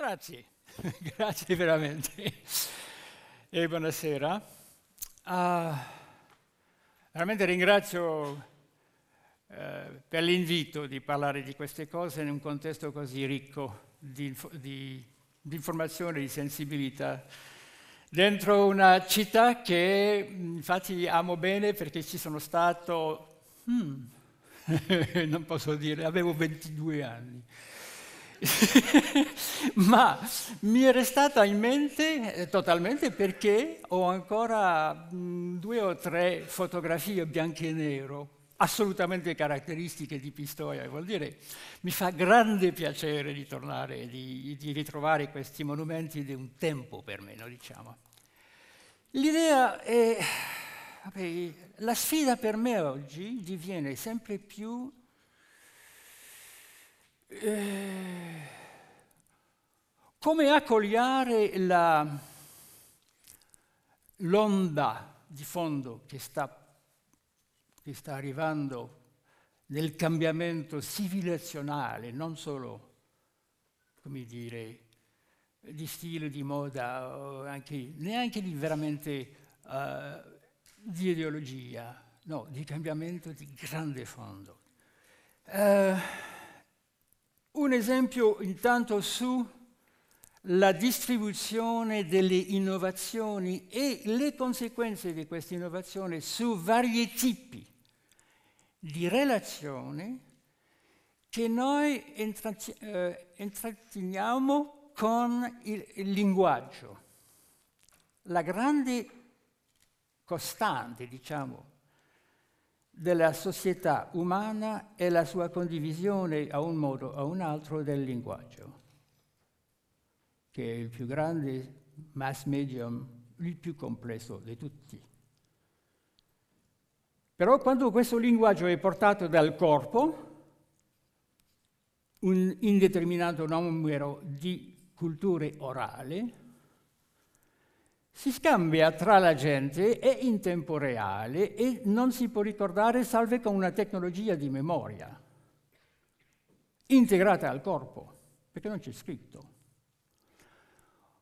Grazie, grazie veramente. E buonasera. Uh, veramente ringrazio uh, per l'invito di parlare di queste cose in un contesto così ricco di, inf- di, di informazione, di sensibilità, dentro una città che mm, infatti amo bene perché ci sono stato, hmm, non posso dire, avevo 22 anni. ma mi è restata in mente eh, totalmente perché ho ancora mm, due o tre fotografie bianche e nero assolutamente caratteristiche di Pistoia, vuol dire mi fa grande piacere di tornare, di, di ritrovare questi monumenti di un tempo per me, diciamo. L'idea è, vabbè, la sfida per me oggi diviene sempre più eh, come accogliere la, l'onda di fondo che sta, che sta arrivando nel cambiamento civilizionale, non solo, come dire, di stile, di moda, anche, neanche di veramente uh, di ideologia, no, di cambiamento di grande fondo. Uh, un esempio intanto sulla distribuzione delle innovazioni e le conseguenze di questa innovazione su vari tipi di relazioni che noi intratteniamo eh, con il, il linguaggio. La grande costante, diciamo, della società umana e la sua condivisione a un modo o a un altro del linguaggio, che è il più grande mass medium, il più complesso di tutti. Però quando questo linguaggio è portato dal corpo, un indeterminato numero di culture orali, si scambia tra la gente, e in tempo reale e non si può ricordare salve con una tecnologia di memoria integrata al corpo, perché non c'è scritto.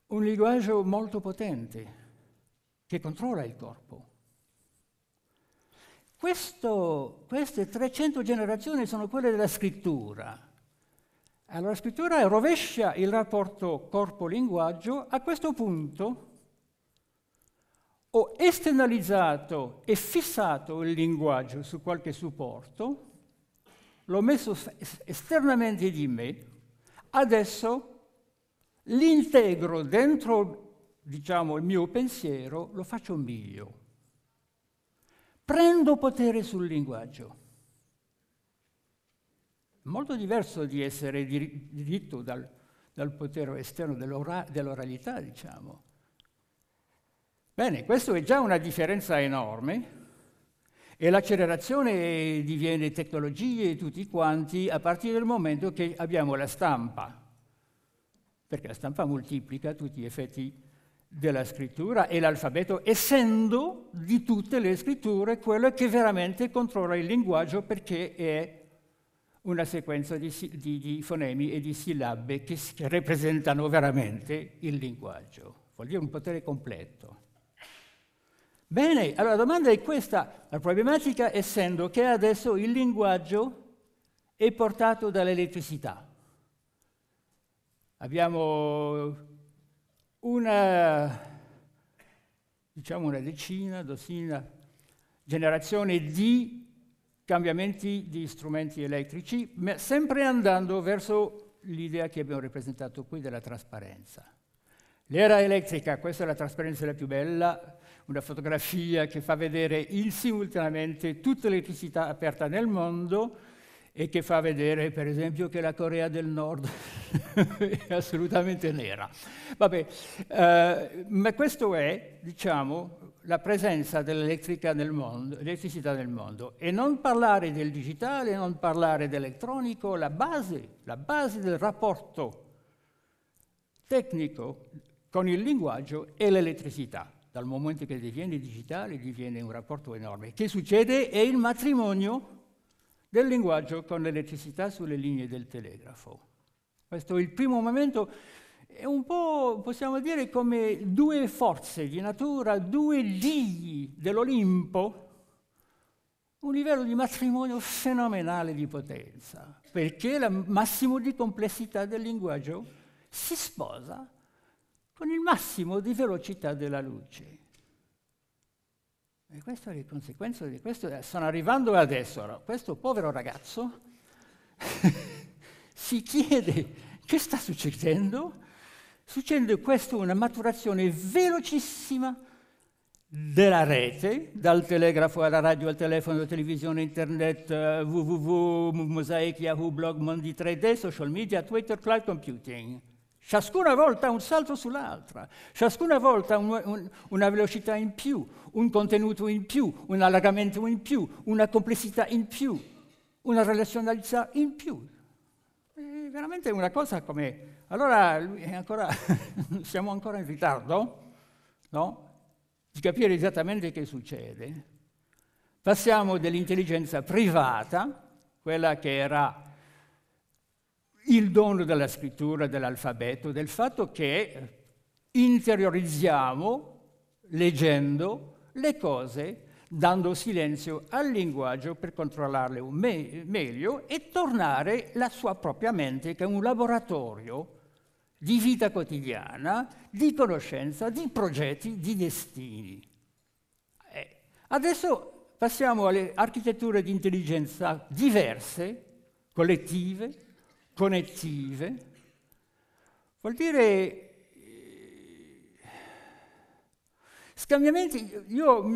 Un linguaggio molto potente che controlla il corpo. Questo, queste 300 generazioni sono quelle della scrittura. Allora la scrittura rovescia il rapporto corpo-linguaggio a questo punto ho esternalizzato e fissato il linguaggio su qualche supporto, l'ho messo esternamente di me, adesso l'integro dentro diciamo, il mio pensiero, lo faccio meglio. Prendo potere sul linguaggio. Molto diverso di essere diritto dal, dal potere esterno dell'oralità, diciamo. Bene, questo è già una differenza enorme e l'accelerazione diviene tecnologie tutti quanti a partire dal momento che abbiamo la stampa, perché la stampa moltiplica tutti gli effetti della scrittura e l'alfabeto, essendo di tutte le scritture quello che veramente controlla il linguaggio perché è una sequenza di, di, di, fonemi e di sillabe che rappresentano veramente il linguaggio. Vuol dire un potere completo. Bene, allora la domanda è questa, la problematica essendo che adesso il linguaggio è portato dall'elettricità. Abbiamo una, diciamo una decina, dozzina, generazione di cambiamenti di strumenti elettrici, ma sempre andando verso l'idea che abbiamo rappresentato qui della trasparenza. L'era elettrica, questa è la trasparenza la più bella, una fotografia che fa vedere il, simultaneamente tutta l'elettricità aperta nel mondo e che fa vedere per esempio che la Corea del Nord è assolutamente nera. Vabbè, eh, ma questo è, diciamo, la presenza dell'elettricità nel, nel mondo e non parlare del digitale, non parlare dell'elettronico, la base, la base del rapporto tecnico con il linguaggio è l'elettricità dal momento che diviene digitale diviene un rapporto enorme. Che succede? È il matrimonio del linguaggio con l'elettricità sulle linee del telegrafo. Questo è il primo momento, è un po', possiamo dire, come due forze di natura, due digli dell'Olimpo, un livello di matrimonio fenomenale di potenza, perché il massimo di complessità del linguaggio si sposa con il massimo di velocità della luce. E questa è la conseguenza di questo. Eh, stanno arrivando adesso. Allora, questo povero ragazzo si chiede che sta succedendo. Succede questo una maturazione velocissima della rete, dal telegrafo alla radio, al telefono, alla televisione, internet, eh, www, mosaic, Yahoo, blog, mondi 3D, social media, Twitter, cloud computing. Ciascuna volta un salto sull'altra, ciascuna volta un, un, una velocità in più, un contenuto in più, un allargamento in più, una complessità in più, una relazionalità in più. È veramente una cosa come... Allora ancora siamo ancora in ritardo no? di capire esattamente che succede. Passiamo dell'intelligenza privata, quella che era il dono della scrittura, dell'alfabeto, del fatto che interiorizziamo, leggendo, le cose, dando silenzio al linguaggio per controllarle me- meglio e tornare la sua propria mente, che è un laboratorio di vita quotidiana, di conoscenza, di progetti, di destini. Eh. Adesso passiamo alle architetture di intelligenza diverse, collettive, connettive, vuol dire eh, scambiamenti, io,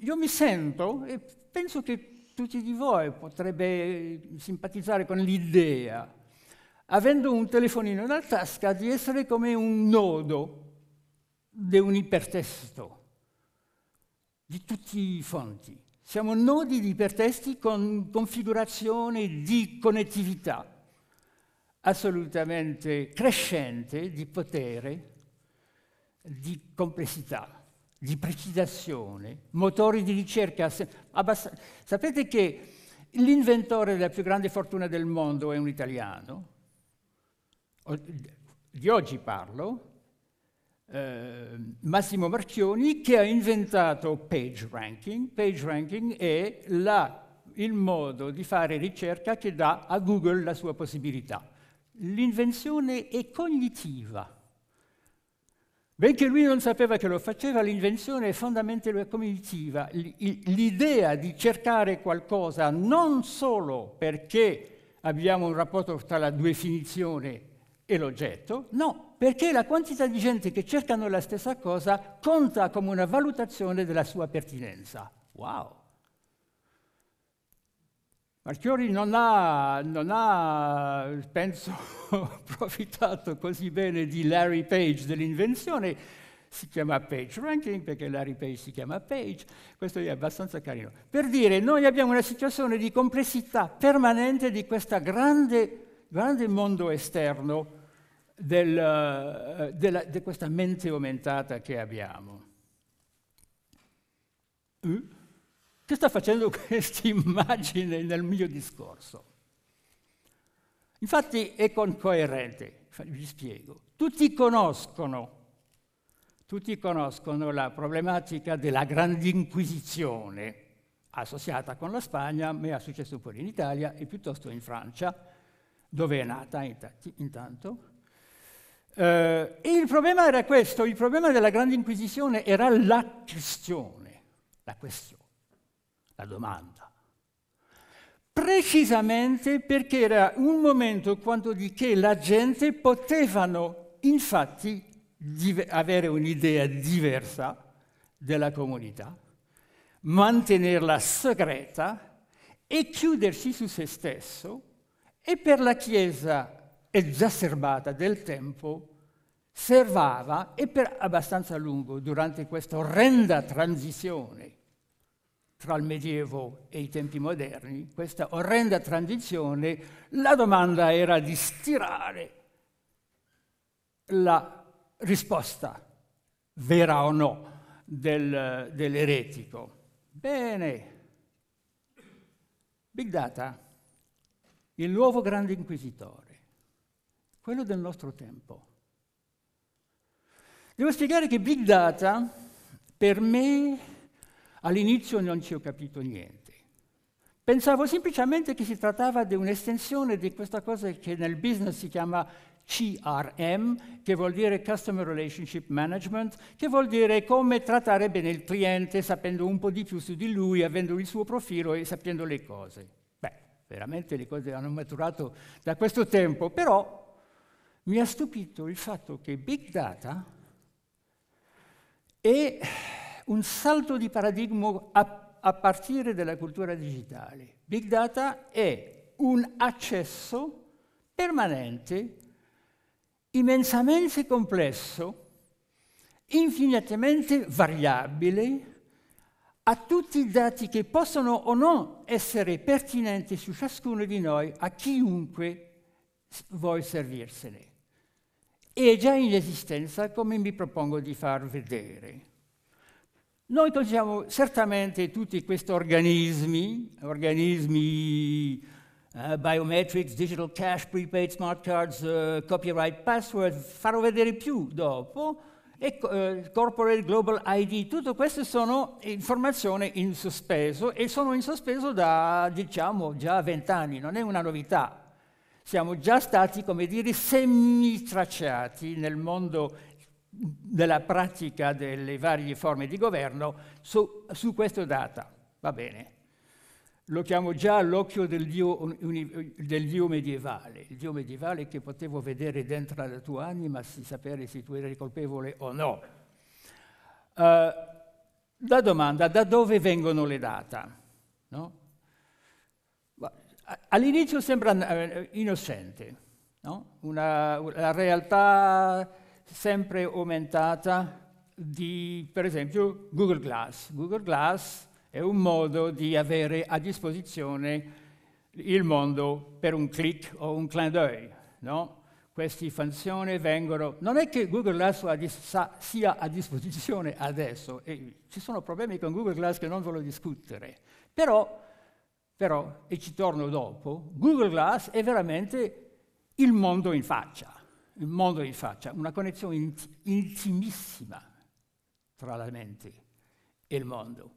io, mi sento e penso che tutti di voi potrebbe simpatizzare con l'idea, avendo un telefonino nella tasca, di essere come un nodo di un ipertesto di tutti i fonti. Siamo nodi di ipertesti con configurazione di connettività assolutamente crescente di potere, di complessità, di precisazione, motori di ricerca. Sapete che l'inventore della più grande fortuna del mondo è un italiano? Di oggi parlo, eh, Massimo Marchioni, che ha inventato PageRanking. PageRanking è la, il modo di fare ricerca che dà a Google la sua possibilità l'invenzione è cognitiva. Benché lui non sapeva che lo faceva, l'invenzione è fondamentalmente cognitiva, l'idea di cercare qualcosa non solo perché abbiamo un rapporto tra la definizione e l'oggetto, no, perché la quantità di gente che cercano la stessa cosa conta come una valutazione della sua pertinenza. Wow! Marchiori non ha, non ha penso, approfittato così bene di Larry Page, dell'invenzione, si chiama Page Ranking perché Larry Page si chiama Page, questo è abbastanza carino. Per dire, noi abbiamo una situazione di complessità permanente di questo grande, grande, mondo esterno del, eh, della, di questa mente aumentata che abbiamo. Mm? Che sta facendo questa immagine nel mio discorso? Infatti è concoerente, vi spiego. Tutti conoscono, tutti conoscono la problematica della grande inquisizione associata con la Spagna, ma è successo pure in Italia e piuttosto in Francia, dove è nata intanto. e eh, il problema era questo, il problema della grande inquisizione era la questione, la questione la domanda. Precisamente perché era un momento quando di che la gente potevano infatti avere un'idea diversa della comunità, mantenerla segreta e chiudersi su se stesso e per la Chiesa esacerbata del tempo servava e per abbastanza lungo durante questa orrenda transizione tra il Medioevo e i tempi moderni, questa orrenda transizione, la domanda era di stirare la risposta, vera o no, del, dell'eretico. Bene, Big Data, il nuovo grande inquisitore, quello del nostro tempo. Devo spiegare che Big Data per me All'inizio non ci ho capito niente. Pensavo semplicemente che si trattava di un'estensione di questa cosa che nel business si chiama CRM, che vuol dire Customer Relationship Management, che vuol dire come trattare bene il cliente sapendo un po' di più su di lui, avendo il suo profilo e sapendo le cose. Beh, veramente le cose hanno maturato da questo tempo, però mi ha stupito il fatto che Big Data è un salto di paradigma a, a partire dalla cultura digitale. Big data è un accesso permanente, immensamente complesso, infinitamente variabile a tutti i dati che possono o no essere pertinenti su ciascuno di noi, a chiunque vuoi servirsene. E è già in esistenza come mi propongo di far vedere. Noi togliamo certamente tutti questi organismi, organismi uh, biometrics, digital cash, prepaid smart cards, uh, copyright password, farò vedere più dopo, e uh, corporate global ID, tutte queste sono informazioni in sospeso e sono in sospeso da diciamo già vent'anni, non è una novità. Siamo già stati, come dire, semi-tracciati nel mondo della pratica delle varie forme di governo su, su questo data. Va bene. Lo chiamo già l'occhio del, del dio, medievale, il dio medievale che potevo vedere dentro la tua anima se sapere se tu eri colpevole o no. Uh, la domanda, da dove vengono le data? No? All'inizio sembra eh, innocente, no? una, una realtà sempre aumentata di, per esempio, Google Glass. Google Glass è un modo di avere a disposizione il mondo per un clic o un clan d'œil. No? Queste funzioni vengono... Non è che Google Glass sia a disposizione adesso, ci sono problemi con Google Glass che non voglio discutere, però, però, e ci torno dopo, Google Glass è veramente il mondo in faccia il mondo gli faccia una connessione intimissima tra la mente e il mondo.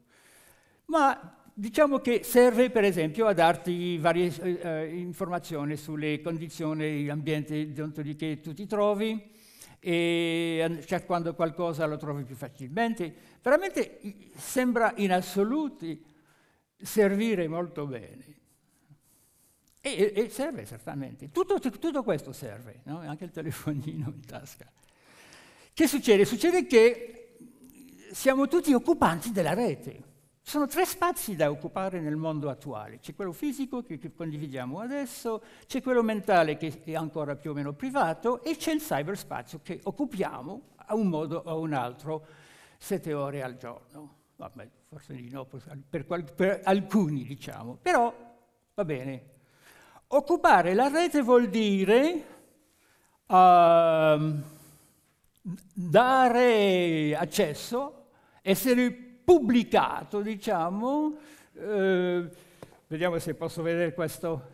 Ma diciamo che serve per esempio a darti varie eh, eh informazioni sulle condizioni, l'ambiente dentro di che tu ti trovi, e cercando cioè, qualcosa lo trovi più facilmente. Veramente sembra in assoluti servire molto bene. E, e serve certamente, tutto, tutto questo serve, no? anche il telefonino in tasca. Che succede? Succede che siamo tutti occupanti della rete. Ci sono tre spazi da occupare nel mondo attuale. C'è quello fisico che, che condividiamo adesso, c'è quello mentale che è ancora più o meno privato e c'è il cyberspazio che occupiamo a un modo o a un altro sette ore al giorno. Vabbè, forse di no, per, per, per alcuni diciamo, però va bene, Occupare la rete vuol dire uh, dare accesso, essere pubblicato, diciamo, uh, vediamo se posso vedere questo,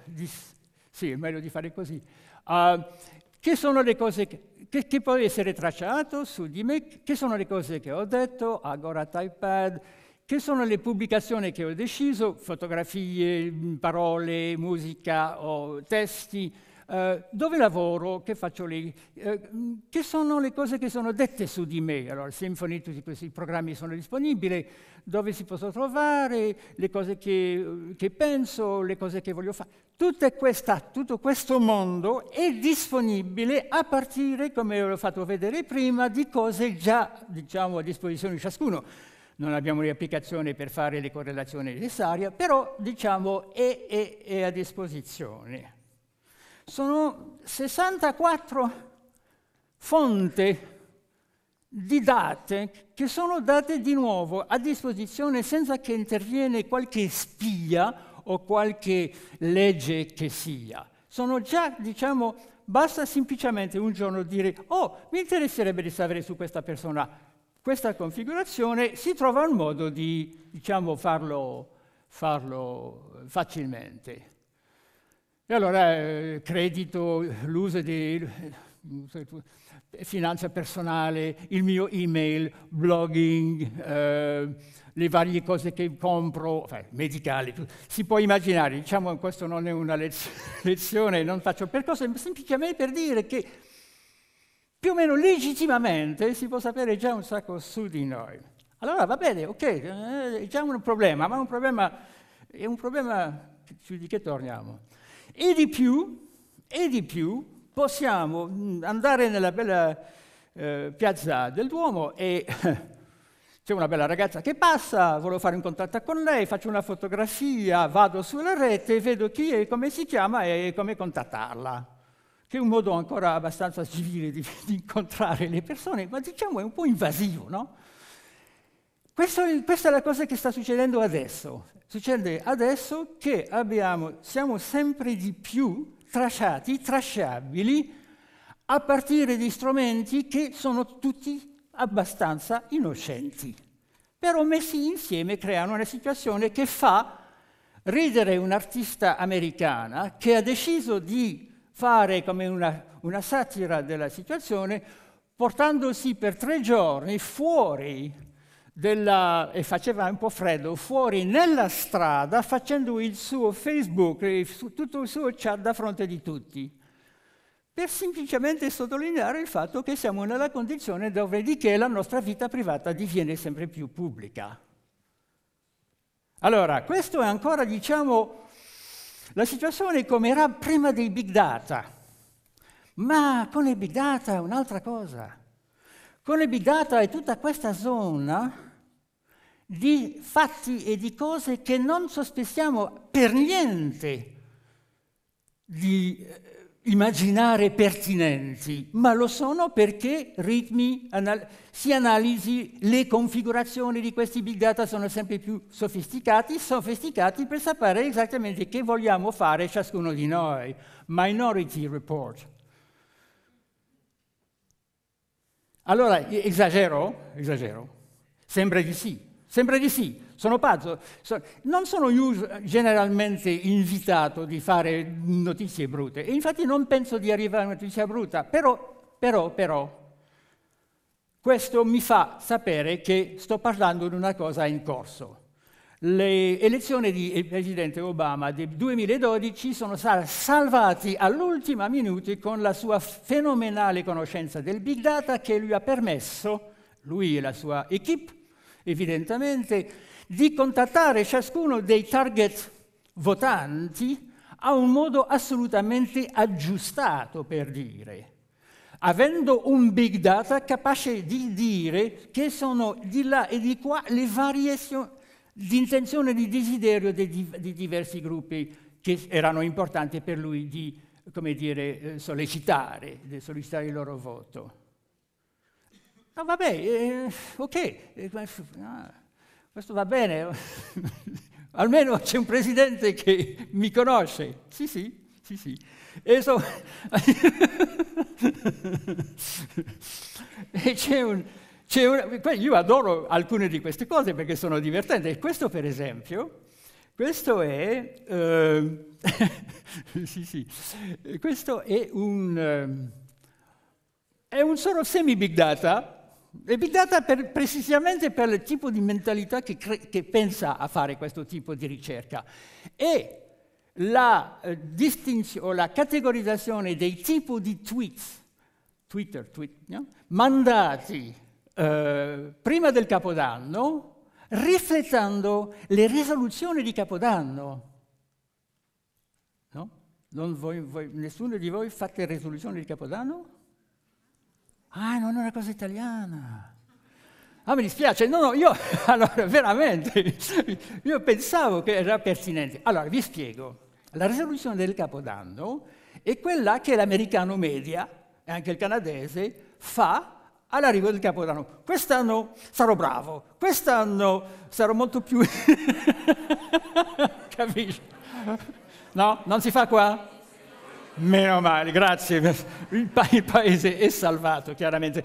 sì, è meglio di fare così, uh, che sono le cose che, che, che, può essere tracciato su di me, che sono le cose che ho detto, Agora iPad, che sono le pubblicazioni che ho deciso, fotografie, parole, musica o testi, eh, dove lavoro, che faccio lì, eh, che sono le cose che sono dette su di me. Allora, Symfony, tutti questi programmi sono disponibili, dove si possono trovare, le cose che, che penso, le cose che voglio fare. Tutto, questa, tutto questo mondo è disponibile a partire, come ho fatto vedere prima, di cose già diciamo, a disposizione di ciascuno non abbiamo le applicazioni per fare le correlazioni necessarie, però diciamo è, è, è a disposizione. Sono 64 fonti di date che sono date di nuovo a disposizione senza che interviene qualche spia o qualche legge che sia. Sono già, diciamo, basta semplicemente un giorno dire oh, mi interesserebbe di sapere su questa persona questa configurazione si trova il modo di diciamo, farlo, farlo facilmente. E allora eh, credito, l'uso di eh, finanza personale, il mio email, blogging, eh, le varie cose che compro, enfin, cioè, medicali, si può immaginare, diciamo questo non è una lezione, non faccio per cosa, semplicemente per dire che più o meno legittimamente si può sapere già un sacco su di noi. Allora va bene, ok, eh, è già un problema, ma un problema, è un problema su di che torniamo. E di più, e di più, possiamo mm, andare nella bella eh, piazza del Duomo e c'è una bella ragazza che passa, volevo fare un contatto con lei, faccio una fotografia, vado sulla rete, vedo chi è, come si chiama e come contattarla che è un modo ancora abbastanza civile di, di incontrare le persone, ma diciamo è un po' invasivo, no? Questo, questa è la cosa che sta succedendo adesso. Succede adesso che abbiamo, siamo sempre di più tracciati, tracciabili, a partire di strumenti che sono tutti abbastanza innocenti. Però messi insieme creano una situazione che fa ridere un'artista americana che ha deciso di fare come una, una satira della situazione, portandosi per tre giorni fuori della, e faceva un po' freddo, fuori nella strada facendo il suo Facebook, il, tutto il suo chat da fronte di tutti, per semplicemente sottolineare il fatto che siamo nella condizione dove di che la nostra vita privata diviene sempre più pubblica. Allora, questo è ancora, diciamo, la situazione è come era prima dei big data, ma con i big data è un'altra cosa. Con i big data è tutta questa zona di fatti e di cose che non sospettiamo per niente di eh, immaginare pertinenti, ma lo sono perché ritmi, anal- si analisi, le configurazioni di questi big data sono sempre più sofisticati, sofisticati per sapere esattamente che vogliamo fare ciascuno di noi. Minority report. Allora, esagero? Esagero. Sembra di sì, sembra di sì, sono pazzo, non sono generalmente invitato di fare notizie brutte, e infatti non penso di arrivare a una notizia brutta, però, però, però, questo mi fa sapere che sto parlando di una cosa in corso. Le elezioni del eh, presidente Obama del 2012 sono state salvate all'ultima minuto con la sua fenomenale conoscenza del big data che lui ha permesso, lui e la sua equip, evidentemente, di contattare ciascuno dei target votanti ha un modo assolutamente aggiustato, per dire, avendo un big data capace di dire che sono di là e di qua le variazioni di intenzione e di desiderio di, di diversi gruppi che erano importanti per lui di come dire, eh, sollecitare, di sollecitare il loro voto. No, ah, vabbè, eh, ok. Eh, ah. Questo va bene, almeno c'è un presidente che mi conosce. Sì, sì, sì, sì. E, so... e c'è un... C'è un... Io adoro alcune di queste cose perché sono divertenti. questo, per esempio, questo è, eh... sì, sì. Questo è un... Ehm, è un solo semi-big data, le big per, precisamente per il tipo di mentalità che, cre- che, pensa a fare questo tipo di ricerca e la, eh, distinzione, la categorizzazione dei tipi di tweets, Twitter, tweet, no? mandati eh, prima del Capodanno riflettendo le risoluzioni di Capodanno. No? Voi, voi, nessuno di voi fate risoluzioni di Capodanno? Ah, non è una cosa italiana. Ah, mi dispiace, no, no, io allora veramente, io pensavo che era pertinente. Allora, vi spiego. La risoluzione del Capodanno è quella che l'americano media, e anche il canadese, fa all'arrivo del Capodanno. Quest'anno sarò bravo, quest'anno sarò molto più... Capisci? No? Non si fa qua? Meno male, grazie. Il, pa- il, paese è salvato, chiaramente.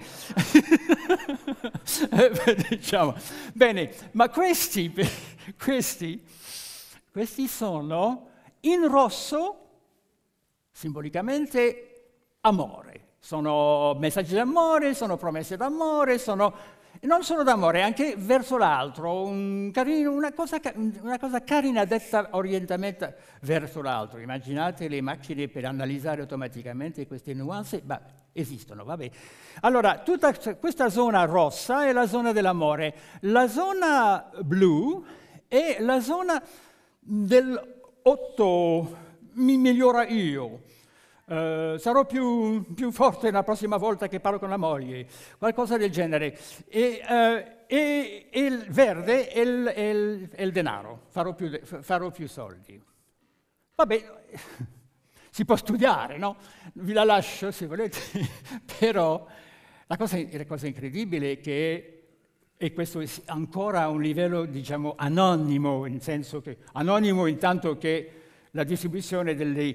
diciamo. Bene, ma questi, questi, questi sono in rosso, simbolicamente, amore. Sono messaggi d'amore, sono promesse d'amore, sono non solo d'amore, anche verso l'altro, un carino, una, cosa, una, cosa, carina detta orientamento verso l'altro. Immaginate le macchine per analizzare automaticamente queste nuance, ma esistono, va bene. Allora, tutta questa zona rossa è la zona dell'amore, la zona blu è la zona del mi migliora io eh, sarò più, più, forte la prossima volta che parlo con la moglie, qualcosa del genere. E, eh, e, e il verde è il, è il, è il denaro, farò più, farò più soldi. Vabbè, si può studiare, no? Vi la lascio se volete, però la cosa, la cosa incredibile è che e questo è ancora a un livello, diciamo, anonimo, in senso che anonimo intanto che la distribuzione delle,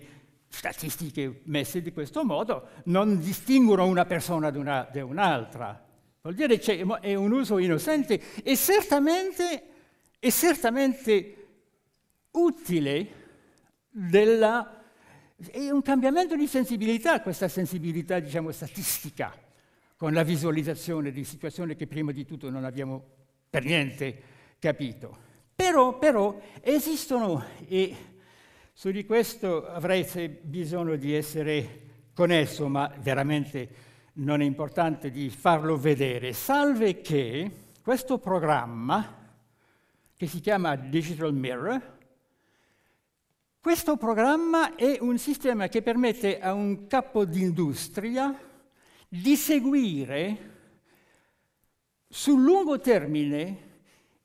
statistiche messe di questo modo non distinguono una persona da un'altra. Vuol dire che è un uso innocente e certamente, è certamente utile della... È un cambiamento di sensibilità, questa sensibilità diciamo, statistica, con la visualizzazione di situazioni che prima di tutto non abbiamo per niente capito. Però, però esistono... E, su di questo avrei bisogno di essere connesso, ma veramente non è importante di farlo vedere, salve che questo programma, che si chiama Digital Mirror, questo programma è un sistema che permette a un capo d'industria di seguire sul lungo termine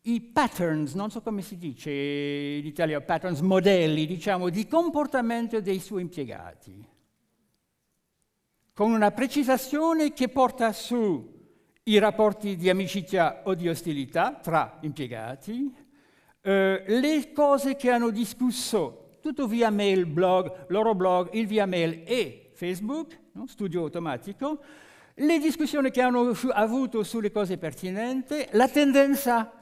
i patterns, non so come si dice in Italia, patterns, modelli, diciamo, di comportamento dei suoi impiegati, con una precisazione che porta su i rapporti di amicizia o di ostilità tra impiegati, eh, le cose che hanno discusso, tutto via mail, blog, loro blog, il via mail e Facebook, no? studio automatico, le discussioni che hanno avuto sulle cose pertinenti, la tendenza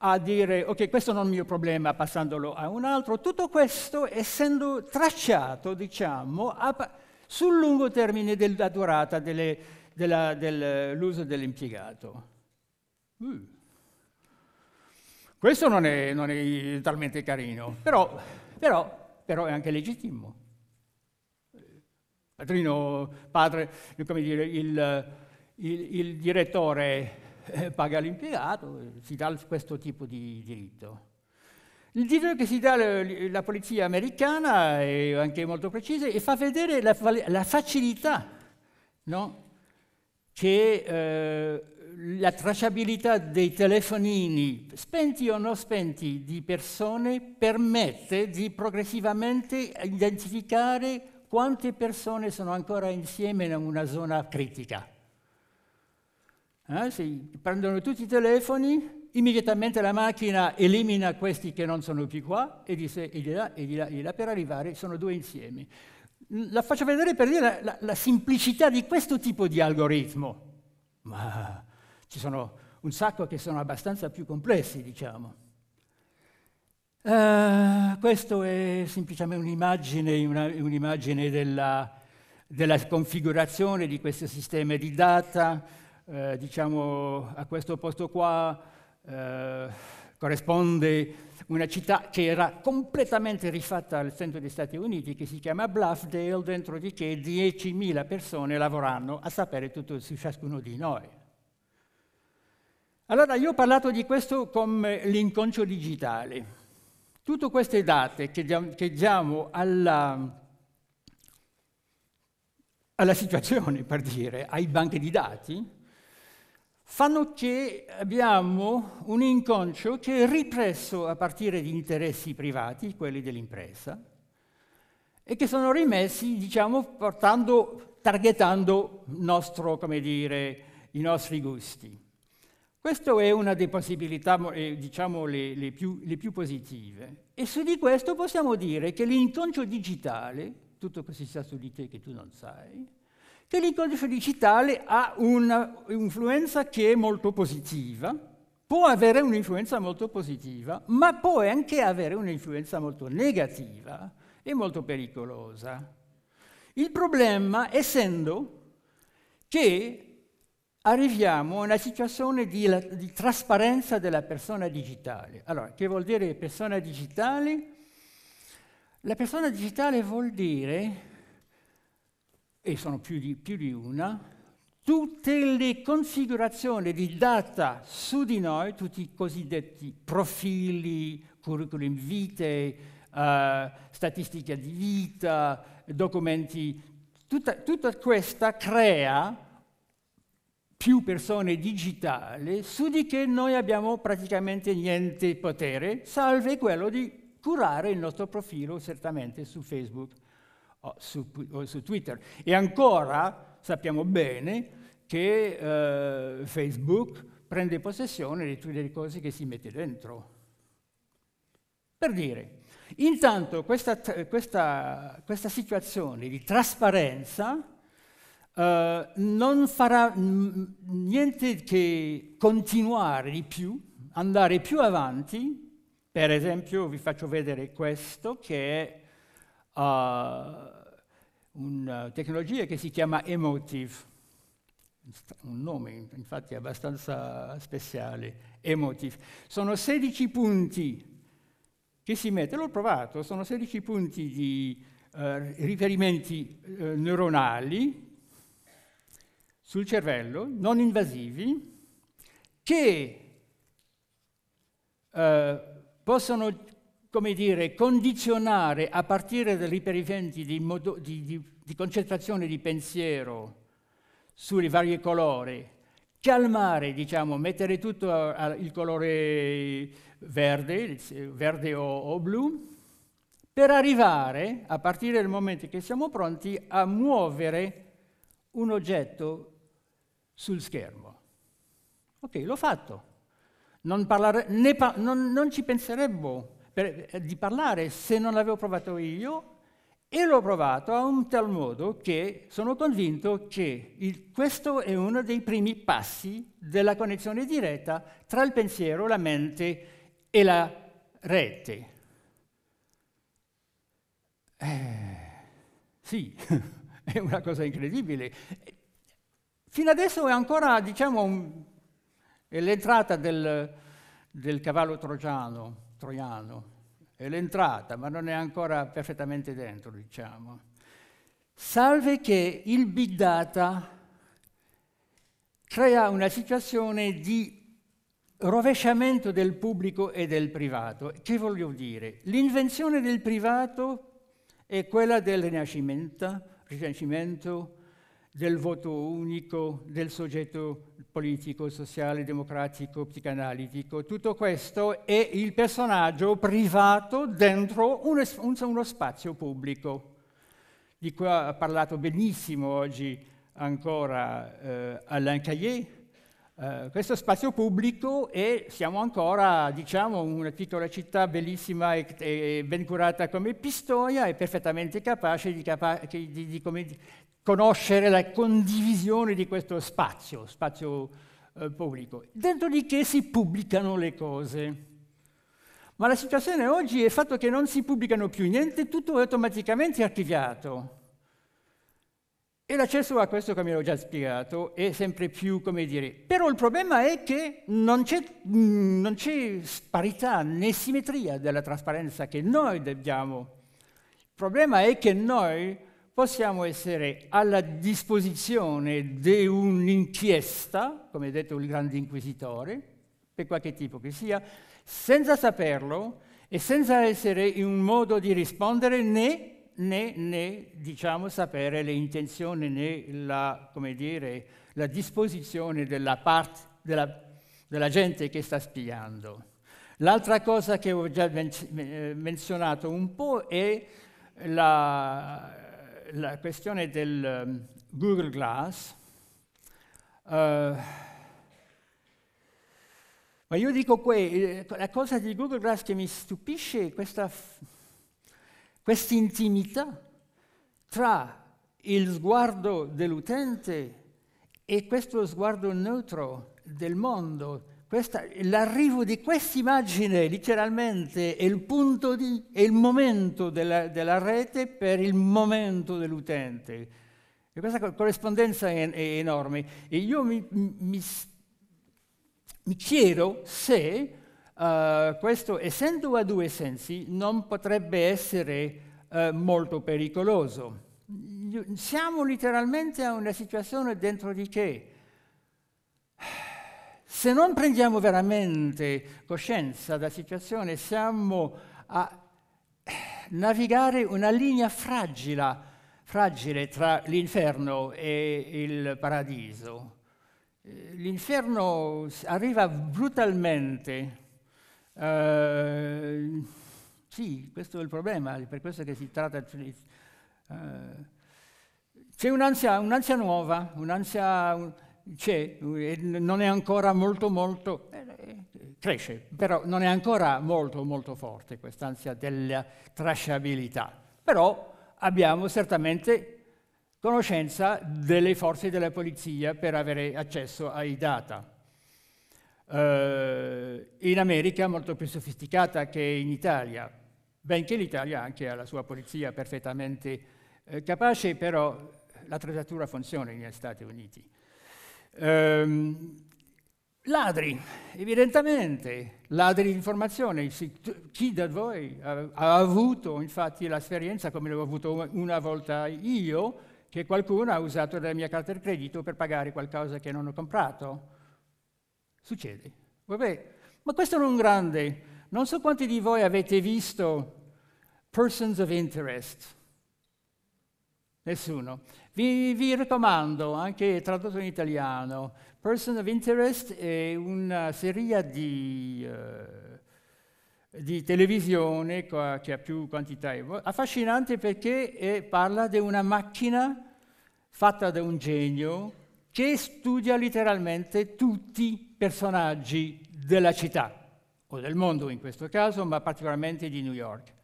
a dire ok questo non è il mio problema passandolo a un altro, tutto questo essendo tracciato diciamo a, sul lungo termine della durata dell'uso dell'impiegato. Mm. Questo non è, non è, talmente carino, però, però, però è anche legittimo. Padrino, padre, come dire, il, il, il direttore eh, paga l'impiegato, eh, si dà questo tipo di diritto. Il diritto che si dà la polizia americana è anche molto preciso e fa vedere la, la facilità no? che eh, la tracciabilità dei telefonini, spenti o non spenti, di persone permette di progressivamente identificare quante persone sono ancora insieme in una zona critica. Eh, si prendono tutti i telefoni, immediatamente la macchina elimina questi che non sono più qua e dice e di là, e di là, e di là per arrivare, sono due insieme. La faccio vedere per dire la, la, la simplicità di questo tipo di algoritmo, ma ci sono un sacco che sono abbastanza più complessi, diciamo. Uh, eh, questa è semplicemente un'immagine, una, un'immagine della, della, configurazione di questo sistema di data, eh, diciamo, a questo posto qua eh, corrisponde una città che era completamente rifatta al centro degli Stati Uniti, che si chiama Bluffdale, dentro di che 10.000 persone lavorano a sapere tutto su ciascuno di noi. Allora, io ho parlato di questo come eh, l'inconcio digitale. Tutte queste date che diamo alla, alla situazione, per dire, ai banchi di dati, fanno che abbiamo un inconscio che è ripresso a partire di interessi privati, quelli dell'impresa, e che sono rimessi, diciamo, portando, targetando nostro, dire, i nostri gusti. Questa è una delle possibilità, eh, diciamo, le, le, più, le più positive. E su di questo possiamo dire che l'inconscio digitale, tutto questo si sa su di te che tu non sai, che il codice digitale ha un'influenza che è molto positiva, può avere un'influenza molto positiva, ma può anche avere un'influenza molto negativa e molto pericolosa. Il problema essendo che arriviamo a una situazione di, di trasparenza della persona digitale. Allora, che vuol dire persona digitale? La persona digitale vuol dire e sono più di, più di una, tutte le configurazioni di data su di noi, tutti i cosiddetti profili, curriculum vitae, uh, eh, statistica di vita, documenti, tutta, tutta questa crea più persone digitali su di che noi abbiamo praticamente niente potere, salve quello di curare il nostro profilo certamente su Facebook. Oh, su, oh, su Twitter. E ancora sappiamo bene che eh, Facebook prende possessione di tutte le cose che si mette dentro. Per dire, intanto questa, questa, questa situazione di trasparenza eh, non farà niente che continuare di più, andare più avanti. Per esempio vi faccio vedere questo che è una eh, tecnologia che si chiama Emotive, un nome infatti abbastanza speciale, Emotive. Sono 16 punti che si mettono, l'ho provato, sono 16 punti di eh, riferimenti eh, neuronali sul cervello, non invasivi, che eh, possono come dire, condizionare a partire dai riferimenti di, di, di, di concentrazione di pensiero sui vari colori, calmare, diciamo, mettere tutto il colore verde, verde o, o, blu, per arrivare, a partire dal momento che siamo pronti, a muovere un oggetto sul schermo. Ok, l'ho fatto. Non, parlare, pa non, non ci penseremmo per, eh, di parlare se non l'avevo provato io e l'ho provato a un tal modo che sono convinto che il, questo è uno dei primi passi della connessione diretta tra il pensiero, la mente e la rete. Eh, sì, è una cosa incredibile. Fino adesso è ancora, diciamo, un, è l'entrata del, del cavallo trogiano troiano, è l'entrata, ma non è ancora perfettamente dentro, diciamo. Salve che il big data crea una situazione di rovesciamento del pubblico e del privato. Che voglio dire? L'invenzione del privato è quella del Rinascimento, Rinascimento del voto unico, del soggetto politico, sociale, democratico, psicanalitico. Tutto questo è il personaggio privato dentro un un, uno spazio pubblico, di cui ha parlato benissimo oggi ancora eh, Alain Cahier. Eh, questo spazio pubblico e siamo ancora, diciamo, una piccola città bellissima e, e ben curata come Pistoia e perfettamente capace di, capa- di, di, come, conoscere la condivisione di questo spazio, spazio eh, pubblico, dentro di che si pubblicano le cose. Ma la situazione oggi è il fatto che non si pubblicano più niente, tutto è automaticamente archiviato. E l'accesso a questo, come ho già spiegato, è sempre più, come dire... Però il problema è che non c'è, mm, non c'è parità né simmetria della trasparenza che noi dobbiamo. Il problema è che noi possiamo essere alla disposizione di un'inchiesta, come ha detto il grande inquisitore, per qualche tipo che sia, senza saperlo e senza essere in un modo di rispondere né né, né diciamo, sapere le intenzioni né la, dire, la disposizione della parte della, della, gente che sta spiando. L'altra cosa che ho già eh, menzionato un po' è la, la questione del ehm, Google Glass, uh, ma io dico qui, eh, la cosa di Google Glass che mi stupisce è questa questa intimità tra il sguardo dell'utente e questo sguardo neutro del mondo, questa, l'arrivo di quest'immagine letteralmente è il punto di, è il momento della, della, rete per il momento dell'utente. E questa corrispondenza è, è enorme. E io mi, mi, mi chiedo se uh, questo, essendo a due sensi, non potrebbe essere uh, molto pericoloso. Siamo letteralmente a una situazione dentro di che se non prendiamo veramente coscienza della situazione, siamo a eh, navigare una linea fragile, fragile tra l'inferno e il paradiso. Eh, l'inferno arriva brutalmente. Uh, sì, questo è il problema, per questo che si tratta. Uh, c'è un'ansia, un'ansia nuova, un'ansia c'è, eh, non è ancora molto molto, cresce, però non è ancora molto molto forte quest'ansia della tracciabilità. Però abbiamo certamente conoscenza delle forze della polizia per avere accesso ai data. Eh, in America molto più sofisticata che in Italia, benché l'Italia anche ha la sua polizia perfettamente eh, capace, però la trattatura funziona negli Stati Uniti. Ehm, ladri, evidentemente, ladri di informazione. Chi da voi ha, avuto infatti l'esperienza, come l'ho avuto una volta io, che qualcuno ha usato la mia carta di credito per pagare qualcosa che non ho comprato? Succede. Vabbè, ma questo non è un grande. Non so quanti di voi avete visto Persons of Interest. Nessuno. Vi, vi raccomando, anche tradotto in italiano, Person of Interest è una serie di, eh, di televisione che ha più quantità. Affascinante perché eh, parla di una macchina fatta da un genio che studia letteralmente tutti i personaggi della città, o del mondo in questo caso, ma particolarmente di New York.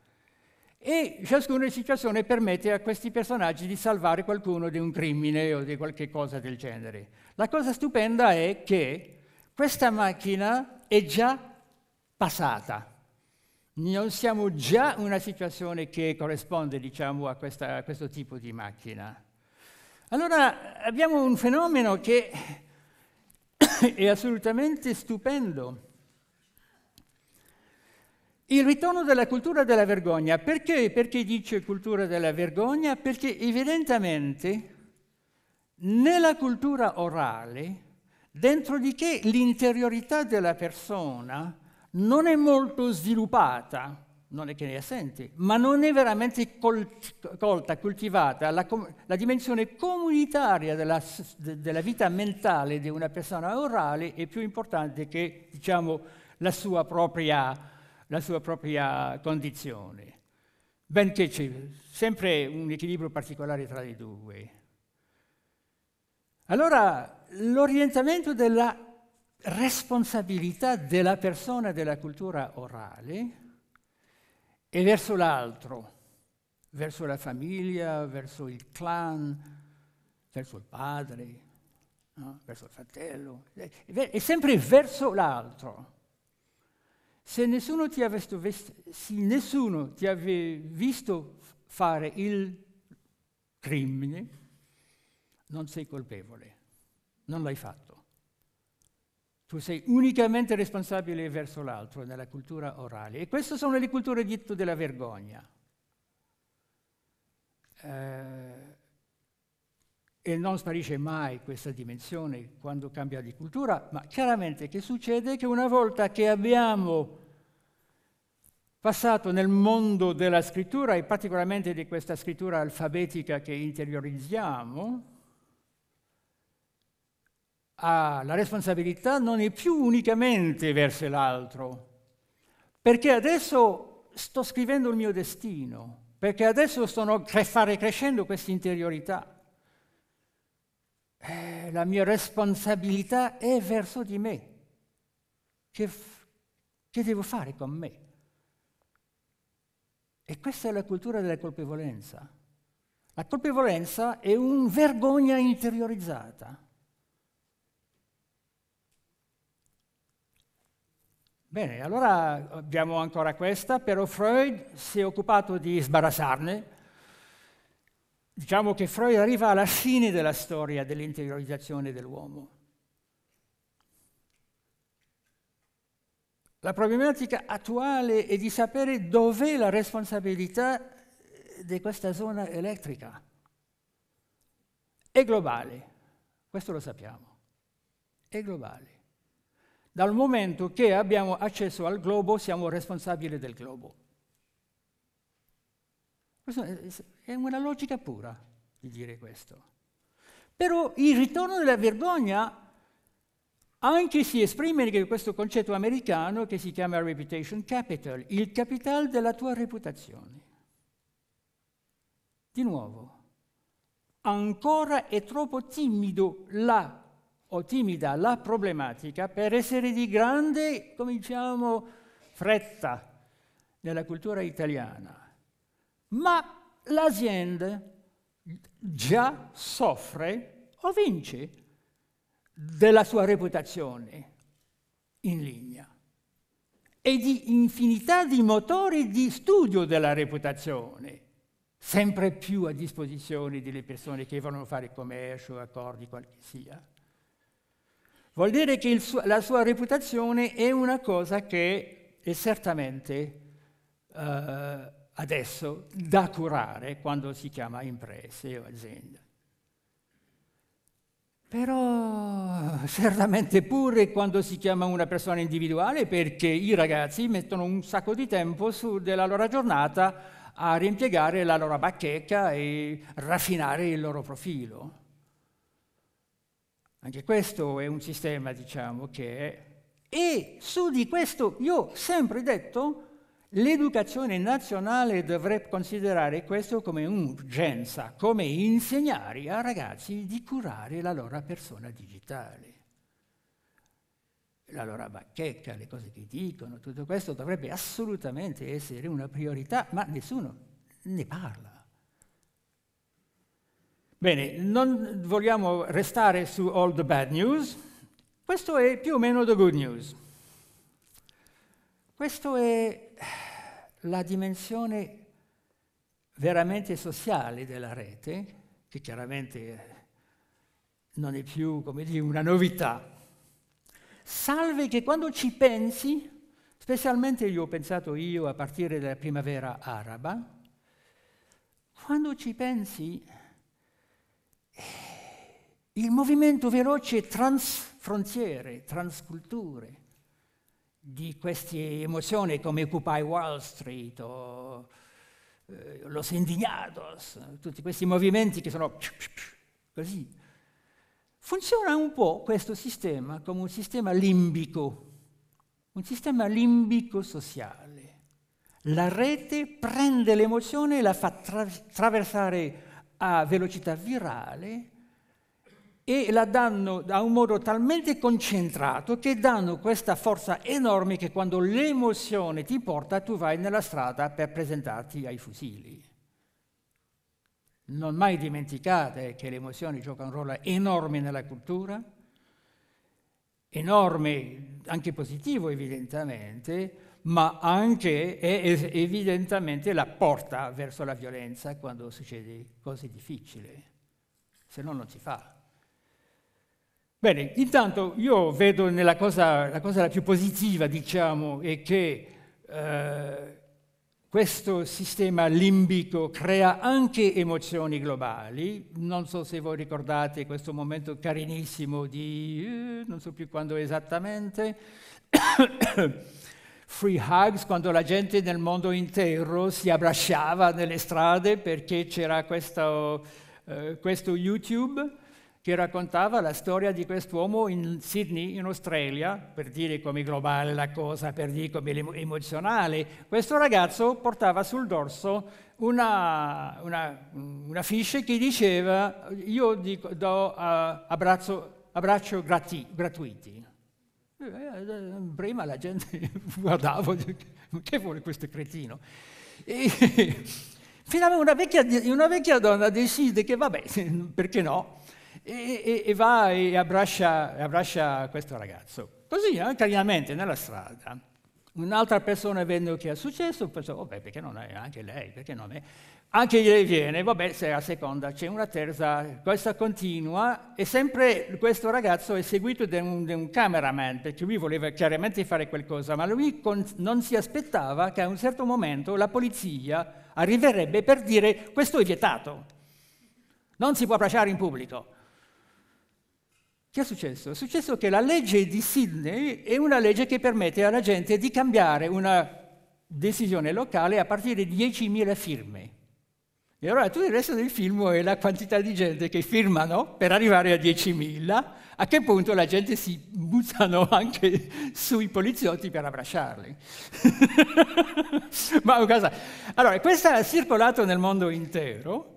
E ciascuna situazione permette a questi personaggi di salvare qualcuno di un crimine o di qualche cosa del genere. La cosa stupenda è che questa macchina è già passata. Non siamo già in una situazione che corrisponde diciamo, a, questa, a questo tipo di macchina. Allora abbiamo un fenomeno che è assolutamente stupendo il ritorno della cultura della vergogna. Perché? Perché dice cultura della vergogna? Perché evidentemente nella cultura orale, dentro di che l'interiorità della persona non è molto sviluppata, non è che ne è assente, ma non è veramente colt- colta, coltivata la, com- la dimensione comunitaria della, de- della, vita mentale di una persona orale è più importante che diciamo, la sua propria la sua propria condizione. Benché c'è sempre un equilibrio particolare tra i due. Allora, l'orientamento della responsabilità della persona della cultura orale è verso l'altro, verso la famiglia, verso il clan, verso il padre, no? verso il fratello, è sempre verso l'altro. Se nessuno ti, visto, se nessuno ti avesse visto fare il crimine, non sei colpevole, non l'hai fatto. Tu sei unicamente responsabile verso l'altro nella cultura orale. E queste sono le culture ditte della vergogna. Eh, e non sparisce mai questa dimensione quando cambia di cultura, ma chiaramente che succede che una volta che abbiamo passato nel mondo della scrittura e particolarmente di questa scrittura alfabetica che interiorizziamo, ha ah, la responsabilità non è più unicamente verso l'altro, perché adesso sto scrivendo il mio destino, perché adesso sto fare crescendo questa interiorità eh, la mia responsabilità è verso di me. Che, che devo fare con me? E questa è la cultura della colpevolenza. La colpevolenza è un vergogna interiorizzata. Bene, allora abbiamo ancora questa, però Freud si è occupato di sbarazzarne, Diciamo che Freud arriva alla fine della storia dell'interiorizzazione dell'uomo. La problematica attuale è di sapere dov'è la responsabilità eh, di questa zona elettrica. È globale, questo lo sappiamo, è globale. Dal momento che abbiamo accesso al globo siamo responsabili del globo è una logica pura di dire questo. Però il ritorno della vergogna anche si esprime in questo concetto americano che si chiama reputation capital, il capitale della tua reputazione. Di nuovo, ancora è troppo timido la o timida la problematica per essere di grande, come diciamo, fretta nella cultura italiana ma l'azienda già soffre o vince della sua reputazione in linea e di infinità di motori di studio della reputazione, sempre più a disposizione delle persone che vogliono fare commercio, accordi, qualche sia. Vuol dire che suo, la sua reputazione è una cosa che è certamente eh, adesso da curare quando si chiama imprese o azienda. Però certamente pure quando si chiama una persona individuale perché i ragazzi mettono un sacco di tempo su della loro giornata a rimpiegare la loro bacheca e raffinare il loro profilo. Anche questo è un sistema, diciamo, che è... E su di questo io ho sempre detto L'educazione nazionale dovrebbe considerare questo come un'urgenza, come insegnare ai ragazzi di curare la loro persona digitale. La loro bacchecca, le cose che dicono, tutto questo dovrebbe assolutamente essere una priorità, ma nessuno ne parla. Bene, non vogliamo restare su all the bad news, questo è più o meno the good news. Questo è la dimensione veramente sociale della rete, che chiaramente non è più, come dire, una novità, salve che quando ci pensi, specialmente io ho pensato io a partire dalla primavera araba, quando ci pensi, il movimento veloce transfrontiere, transculture, di queste emozioni come Occupy Wall Street o eh, Los Indignados, tutti questi movimenti che sono così. Funziona un po' questo sistema come un sistema limbico, un sistema limbico sociale. La rete prende l'emozione e la fa tra- attraversare a velocità virale e la danno a un modo talmente concentrato che danno questa forza enorme che quando l'emozione ti porta tu vai nella strada per presentarti ai fucili. Non mai dimenticate che l'emozione gioca un ruolo enorme nella cultura, enorme, anche positivo evidentemente, ma anche è evidentemente la porta verso la violenza quando succede cose difficili, se no non si fa. Bene, intanto io vedo nella cosa, la cosa più positiva, diciamo, è che eh, questo sistema limbico crea anche emozioni globali. Non so se voi ricordate questo momento carinissimo di, eh, non so più quando esattamente, free hugs, quando la gente nel mondo intero si abbracciava nelle strade perché c'era questo, eh, questo YouTube che raccontava la storia di quest'uomo in Sydney, in Australia, per dire come globale la cosa, per dire come emozionale. Questo ragazzo portava sul dorso una, una, una fiche che diceva io dico, do uh, abbraccio, abbraccio grati, gratuiti. Eh, eh, prima la gente guardava, che vuole questo cretino? E, finalmente una vecchia, una vecchia donna decide che vabbè, perché no? e, e, e va e abbraccia, abbraccia, questo ragazzo. Così, eh, carinamente, nella strada. Un'altra persona vedendo che è successo, pensò, vabbè, perché non è anche lei, perché non è... Anche lei viene, vabbè, se è la seconda, c'è una terza, questa continua, e sempre questo ragazzo è seguito da un, da un cameraman, perché lui voleva chiaramente fare qualcosa, ma lui con, non si aspettava che a un certo momento la polizia arriverebbe per dire questo è vietato, non si può abbracciare in pubblico. Che è successo? È successo che la legge di Sydney è una legge che permette alla gente di cambiare una decisione locale a partire di 10.000 firme. E allora tutto il resto del film è la quantità di gente che firmano per arrivare a 10.000, a che punto la gente si buttano anche sui poliziotti per abbracciarli. Ma cosa? Allora, questa ha circolato nel mondo intero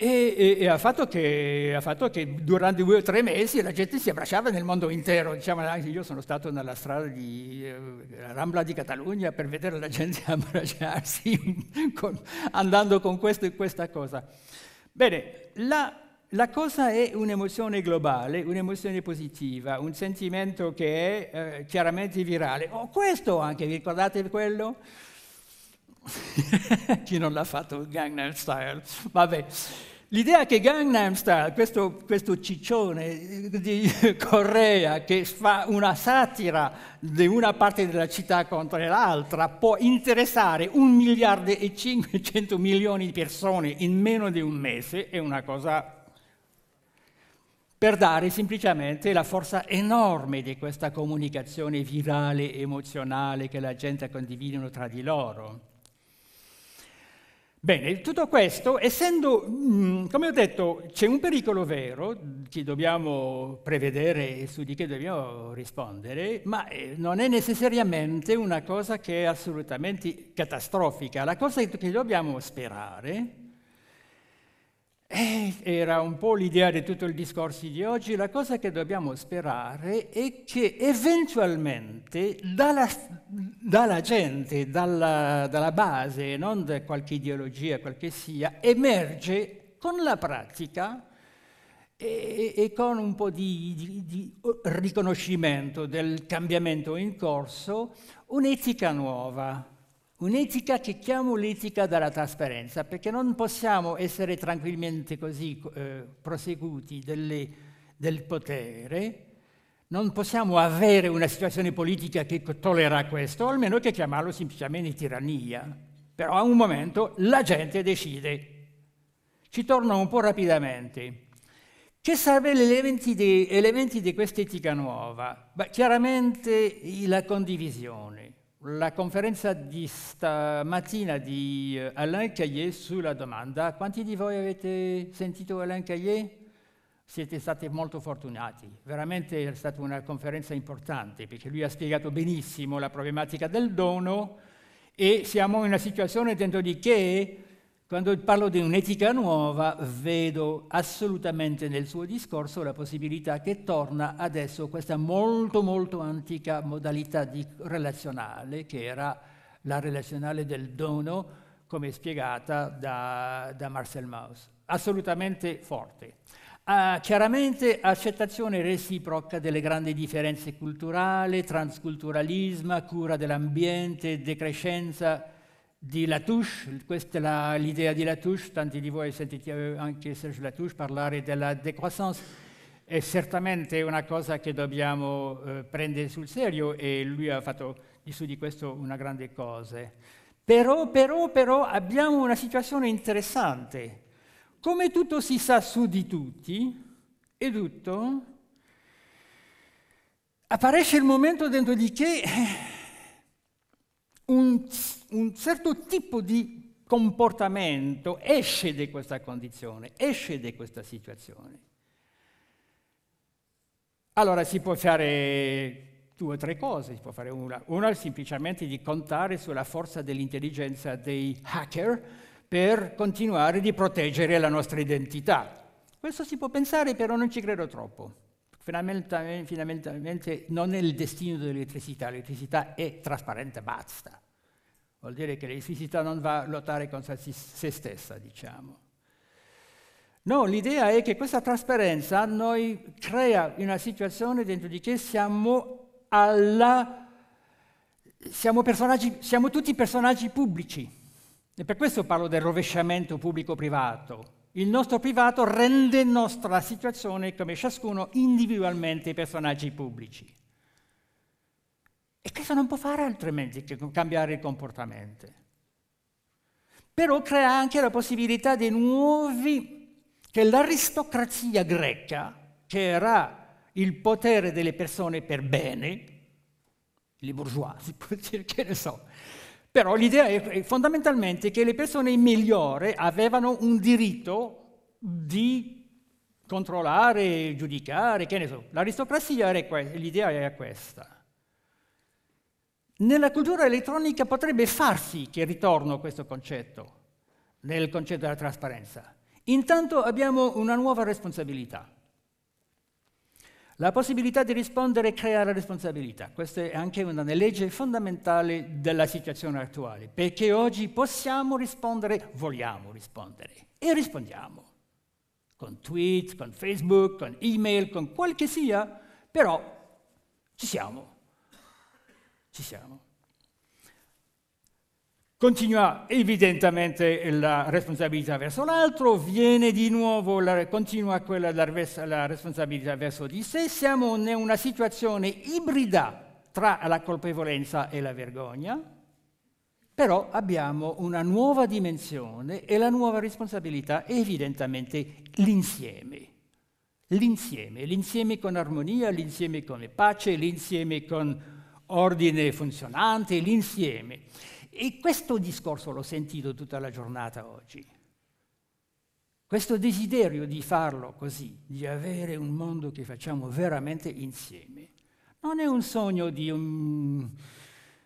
e, e, e ha, fatto che, ha, fatto che, durante due o tre mesi la gente si abbracciava nel mondo intero. Diciamo, ah, io sono stato nella strada di eh, Rambla di Catalogna per vedere la gente abbracciarsi con, andando con questo e questa cosa. Bene, la, la cosa è un'emozione globale, un'emozione positiva, un sentimento che è eh, chiaramente virale. Oh, questo anche, vi ricordate quello? Chi non l'ha fatto Gangnam Style? Vabbè. L'idea che Gangnam Style, questo, questo, ciccione di Corea che fa una satira di una parte della città contro l'altra, può interessare un miliardo e 500 milioni di persone in meno di un mese, è una cosa per dare semplicemente la forza enorme di questa comunicazione virale, emozionale che la gente condivide tra di loro. Bene, tutto questo, essendo, mm, come ho detto, c'è un pericolo vero, ci dobbiamo prevedere e su di che dobbiamo rispondere, ma eh, non è necessariamente una cosa che è assolutamente catastrofica. La cosa che dobbiamo sperare eh, era un po' l'idea di tutto il discorso di oggi, la cosa che dobbiamo sperare è che eventualmente dalla, dalla gente, dalla, dalla base, non da qualche ideologia, qualche sia, emerge con la pratica e, e, con un po' di, di, di, riconoscimento del cambiamento in corso, un'etica nuova. Un'etica che chiamo l'etica della trasparenza, perché non possiamo essere tranquillamente così eh, proseguti delle, del potere, non possiamo avere una situazione politica che tollera questo, almeno che chiamarlo semplicemente tirannia. Però a un momento la gente decide. Ci torno un po' rapidamente. Che sarebbero gli elementi di, questa etica nuova? Beh, chiaramente la condivisione la conferenza di stamattina di eh, Alain Caillé sulla domanda. Quanti di voi avete sentito Alain Caillé? Siete stati molto fortunati, veramente è stata una conferenza importante perché lui ha spiegato benissimo la problematica del dono e siamo in una situazione dentro di che quando parlo di un'etica nuova vedo assolutamente nel suo discorso la possibilità che torna adesso questa molto molto antica modalità di relazionale che era la relazionale del dono come spiegata da, da Marcel Mauss. Assolutamente forte. Ah, chiaramente accettazione reciproca delle grandi differenze culturali, transculturalismo, cura dell'ambiente, decrescenza di Latouche, questa è l'idea di Latouche, tanti di voi sentite anche Serge Latouche parlare della decroissance, è certamente una cosa che dobbiamo eh, prendere sul serio e lui ha fatto di su di questo una grande cosa. Però, però, però abbiamo una situazione interessante. Come tutto si sa su di tutti, e tutto, apparisce il momento dentro di che eh, un, un certo tipo di comportamento esce da questa condizione, esce da questa situazione. Allora si può fare due o tre cose, si può fare una. Una è semplicemente di contare sulla forza dell'intelligenza dei hacker per continuare di proteggere la nostra identità. Questo si può pensare, però non ci credo troppo. Finalmente, fondamentalmente non è il destino dell'elettricità, l'elettricità è trasparente, basta. Vuol dire che l'elettricità non va a lottare con se stessa, diciamo. No, l'idea è che questa trasparenza noi crea una situazione dentro di che siamo, alla, siamo, siamo tutti personaggi pubblici. E per questo parlo del rovesciamento pubblico-privato il nostro privato rende nostra situazione come ciascuno individualmente i personaggi pubblici. E questo non può fare altrimenti che cambiare il comportamento. Però crea anche la possibilità di nuovi, che l'aristocrazia greca, che era il potere delle persone per bene, le bourgeois, si può dire, che ne so, però l'idea è fondamentalmente che le persone migliori avevano un diritto di controllare, giudicare, che ne so. L'aristocrazia era questa, l'idea era questa. Nella cultura elettronica potrebbe farsi che ritorno questo concetto, nel concetto della trasparenza. Intanto abbiamo una nuova responsabilità. La possibilità di rispondere crea la responsabilità. Questa è anche una legge fondamentale della situazione attuale, perché oggi possiamo rispondere, vogliamo rispondere e rispondiamo con tweet, con Facebook, con email, con quel che sia, però ci siamo. Ci siamo. Continua evidentemente la responsabilità verso l'altro, viene di nuovo, la, continua quella della responsabilità verso di sé, siamo in una situazione ibrida tra la colpevolenza e la vergogna, però abbiamo una nuova dimensione e la nuova responsabilità è evidentemente l'insieme. L'insieme, l'insieme con armonia, l'insieme con pace, l'insieme con ordine funzionante, l'insieme. E questo discorso l'ho sentito tutta la giornata oggi. Questo desiderio di farlo così, di avere un mondo che facciamo veramente insieme, non è un sogno di un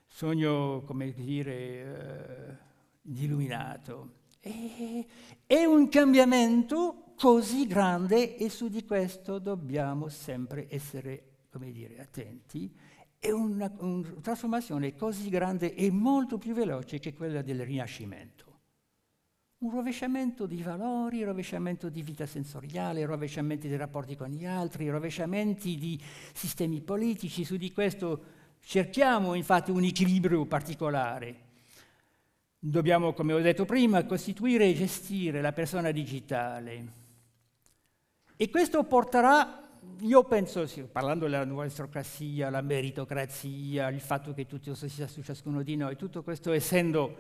sogno, come dire, uh, eh, illuminato. E, è un cambiamento così grande e su di questo dobbiamo sempre essere, come dire, attenti è una, una, trasformazione così grande e molto più veloce che quella del Rinascimento. Un rovesciamento di valori, rovesciamento di vita sensoriale, rovesciamento dei rapporti con gli altri, rovesciamenti di sistemi politici, su di questo cerchiamo infatti un equilibrio particolare. Dobbiamo, come ho detto prima, costituire e gestire la persona digitale. E questo porterà io penso, sì, parlando della nuova aristocrazia, la meritocrazia, il fatto che tutto sia su ciascuno di noi, tutto questo essendo,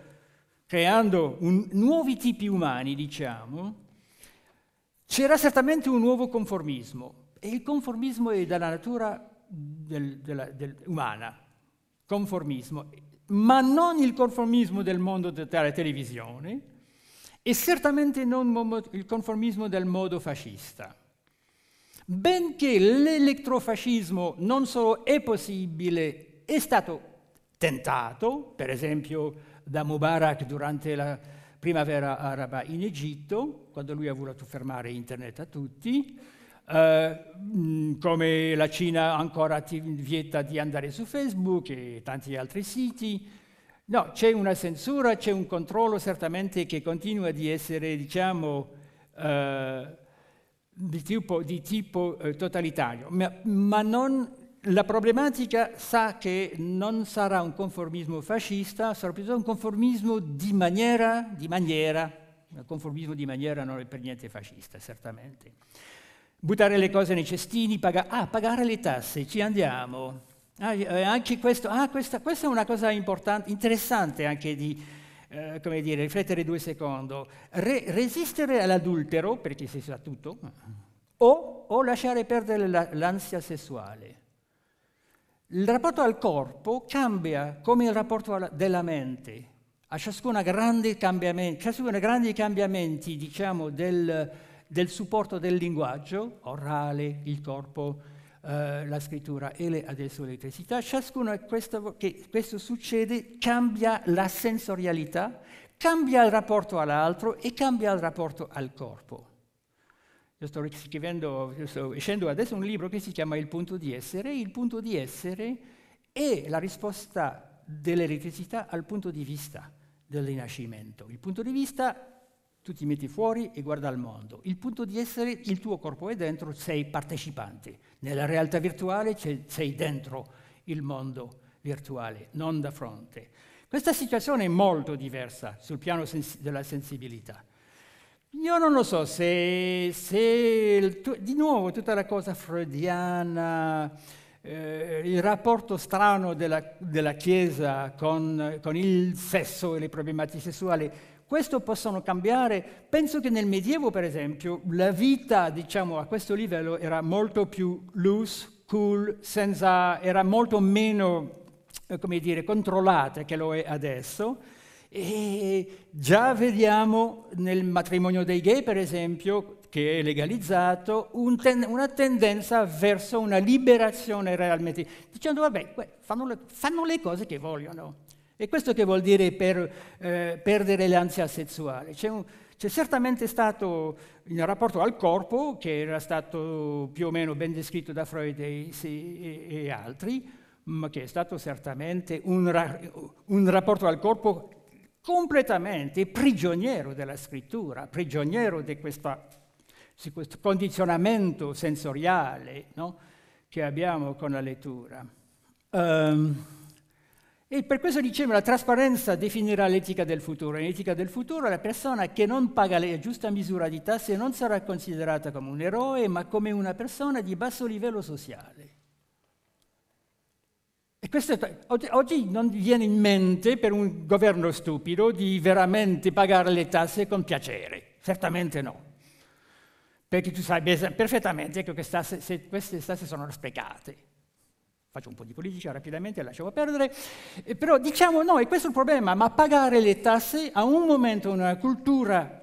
creando un, nuovi tipi umani, diciamo, c'era certamente un nuovo conformismo. E il conformismo è dalla natura del, della, del, umana, conformismo, ma non il conformismo del mondo della televisione e certamente non il conformismo del modo fascista. Benché l'elettrofascismo non solo è possibile, è stato tentato, per esempio da Mubarak durante la primavera araba in Egitto, quando lui ha voluto fermare internet a tutti, Uh, come la Cina ancora ti vieta di andare su Facebook e tanti altri siti. No, c'è una censura, c'è un controllo certamente che continua di essere, diciamo, uh, di tipo, di tipo eh, totalitario, ma, ma non, la problematica sa che non sarà un conformismo fascista, sarà piuttosto un conformismo di maniera, di maniera, un conformismo di maniera non è per niente fascista, certamente. Buttare le cose nei cestini, paga- ah, pagare le tasse, ci andiamo. Ah, eh, anche questo, ah, questa, questa, è una cosa interessante anche di, eh, come dire, riflettere due secondi, Re- resistere all'adultero, perché si sa tutto, o, o lasciare perdere la- l'ansia sessuale. Il rapporto al corpo cambia come il rapporto alla- della mente. A ciascuna grande cambiamenti, ciascuna grandi cambiamenti diciamo, del, del supporto del linguaggio, orale, il corpo, eh, la scrittura e le, adesso l'elettricità, ciascuno questo, che questo succede cambia la sensorialità, cambia il rapporto all'altro e cambia il rapporto al corpo. Io sto scrivendo, sto uscendo adesso un libro che si chiama Il punto di essere. Il punto di essere è la risposta dell'elettricità al punto di vista del rinascimento. Il punto di vista tu ti metti fuori e guarda il mondo. Il punto di essere, il tuo corpo è dentro, sei partecipante. Nella realtà virtuale sei dentro il mondo virtuale, non da fronte. Questa situazione è molto diversa sul piano sens- della sensibilità. Io non lo so se, se tu, di nuovo tutta la cosa freudiana, eh, il rapporto strano della, della Chiesa con, con il sesso e le problematiche sessuali, questo possono cambiare. Penso che nel Medioevo, per esempio, la vita, diciamo, a questo livello era molto più loose, cool, senza, era molto meno, eh, come dire, controllata che lo è adesso. E già vediamo nel matrimonio dei gay, per esempio, che è legalizzato, un ten- una tendenza verso una liberazione realmente. Dicendo, vabbè, fanno le, fanno le cose che vogliono. E questo che vuol dire per, eh, perdere l'ansia sessuale? C'è, un, c'è certamente stato il rapporto al corpo, che era stato più o meno ben descritto da Freud e, e, e altri, ma mm, che è stato certamente un, ra- un rapporto al corpo completamente prigioniero della scrittura, prigioniero di, questa, di questo condizionamento sensoriale no? che abbiamo con la lettura. Um, e per questo dicevo, la trasparenza definirà l'etica del futuro. In etica del futuro la persona che non paga la giusta misura di tasse non sarà considerata come un eroe, ma come una persona di basso livello sociale. E Questo, oggi non viene in mente per un governo stupido di veramente pagare le tasse con piacere, certamente no, perché tu sai perfettamente che queste tasse sono sprecate. Faccio un po' di politica rapidamente, lasciamo perdere. Eh, però diciamo no, è questo il problema, ma pagare le tasse a un momento in una cultura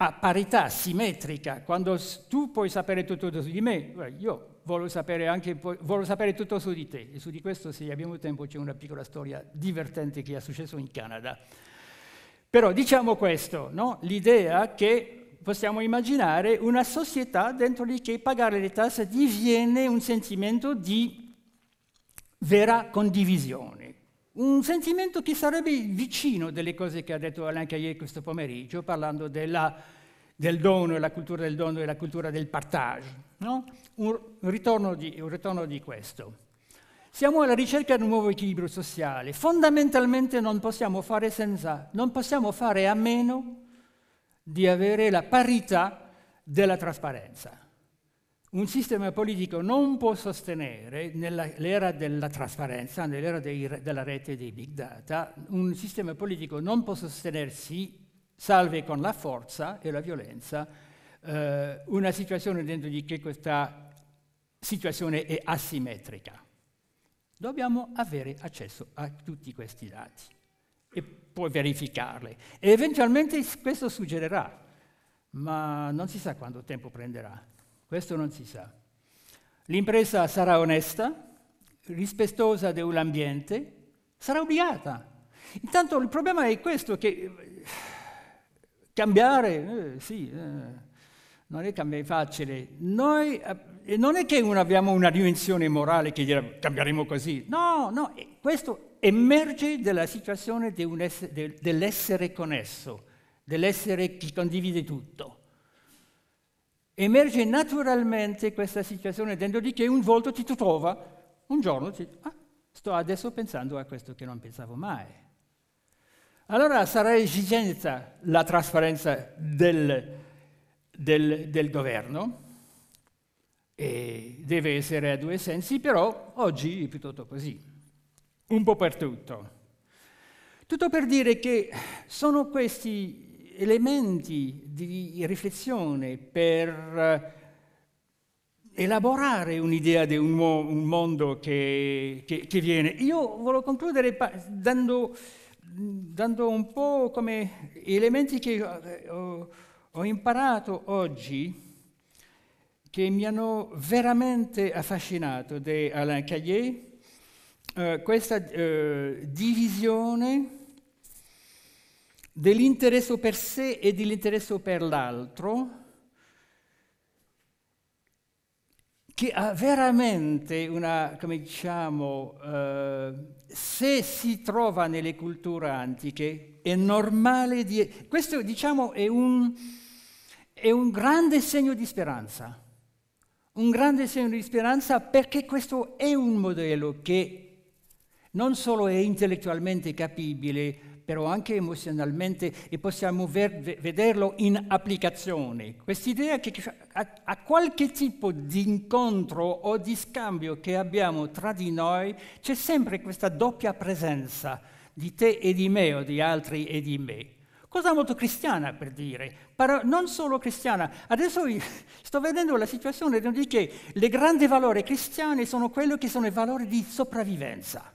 a parità simmetrica, quando tu puoi sapere tutto su di me, io voglio sapere, anche, voglio sapere tutto su di te. E su di questo, se abbiamo tempo, c'è una piccola storia divertente che è successo in Canada. Però diciamo questo, no? l'idea che possiamo immaginare una società dentro di cui pagare le tasse diviene un sentimento di vera condivisione, un sentimento che sarebbe vicino delle cose che ha detto Alain Cahier questo pomeriggio, parlando della, del dono, e la cultura del dono e la cultura del partage. No? Un, ritorno di, un ritorno di questo. Siamo alla ricerca di un nuovo equilibrio sociale. Fondamentalmente non possiamo fare senza, non possiamo fare a meno di avere la parità della trasparenza. Un sistema politico non può sostenere, nell'era della trasparenza, nell'era dei, della rete dei big data, un sistema politico non può sostenersi, salve con la forza e la violenza, eh, una situazione dentro di che questa situazione è asimmetrica. Dobbiamo avere accesso a tutti questi dati. E puoi verificarle. E eventualmente questo succederà, ma non si sa quanto tempo prenderà. Questo non si sa. L'impresa sarà onesta, rispettosa dell'ambiente, sarà obbligata. Intanto il problema è questo, che eh, cambiare, eh, sì, eh, non è cambiare facile. Noi, eh, non è che abbiamo una dimensione morale che dire cambieremo così. No, no, questo emerge dalla situazione dell'essere connesso, dell'essere che condivide tutto. Emerge naturalmente questa situazione dentro di che un volto ti trova, un giorno ti dice, ah, sto adesso pensando a questo che non pensavo mai. Allora sarà esigenza la trasparenza del, del, del governo, e deve essere a due sensi, però oggi è piuttosto così un po' per tutto. Tutto per dire che sono questi elementi di riflessione per eh, elaborare un'idea di un, un mondo che, che, che, viene. Io voglio concludere dando, dando, un po' come elementi che eh, ho, ho imparato oggi che mi hanno veramente affascinato di Alain Cahiers eh, questa eh, divisione dell'interesse per sé e dell'interesse per l'altro, che ha veramente una, come diciamo, eh, se si trova nelle culture antiche, è normale di... Questo, diciamo, è un, è un grande segno di speranza. Un grande segno di speranza perché questo è un modello che non solo è intellettualmente capibile, però anche emozionalmente e possiamo ver- vederlo in applicazione. Quest'idea che a-, qualche tipo di incontro o di scambio che abbiamo tra di noi c'è sempre questa doppia presenza di te e di me o di altri e di me. Cosa molto cristiana per dire, Però non solo cristiana. Adesso sto vedendo la situazione di che le grandi valori cristiane sono quelli che sono i valori di sopravvivenza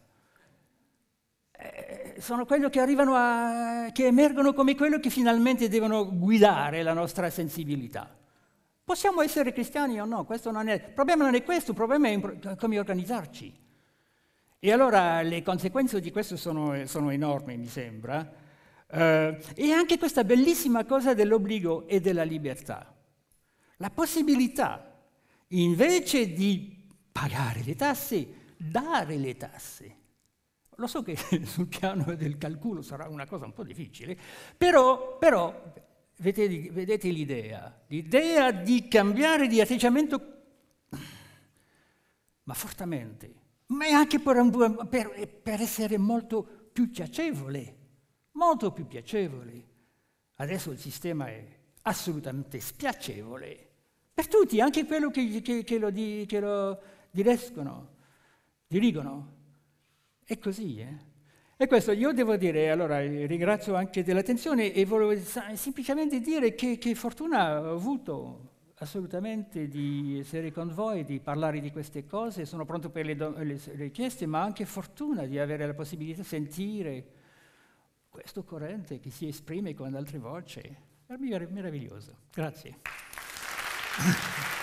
sono quelli che, a, che emergono come quelli che finalmente devono guidare la nostra sensibilità. Possiamo essere cristiani o no, non è, il problema non è questo, il problema è come organizzarci. E allora le conseguenze di questo sono, sono enormi, mi sembra. Eh, e anche questa bellissima cosa dell'obbligo e della libertà. La possibilità, invece di pagare le tasse, dare le tasse. Lo so che sul piano del calcolo sarà una cosa un po' difficile, però, però vedete, vedete l'idea, l'idea di cambiare di atteggiamento, ma fortemente, ma anche per, per, per essere molto più piacevole, molto più piacevole. Adesso il sistema è assolutamente spiacevole per tutti, anche quello che, che, che lo, di, che lo dirigono. È così, eh? E questo io devo dire, allora eh, ringrazio anche dell'attenzione e volevo semplicemente dire che, che fortuna ho avuto assolutamente di essere con voi, di parlare di queste cose, sono pronto per le, do- le richieste, ma anche fortuna di avere la possibilità di sentire questo corrente che si esprime con altre voci. è meraviglioso. Grazie.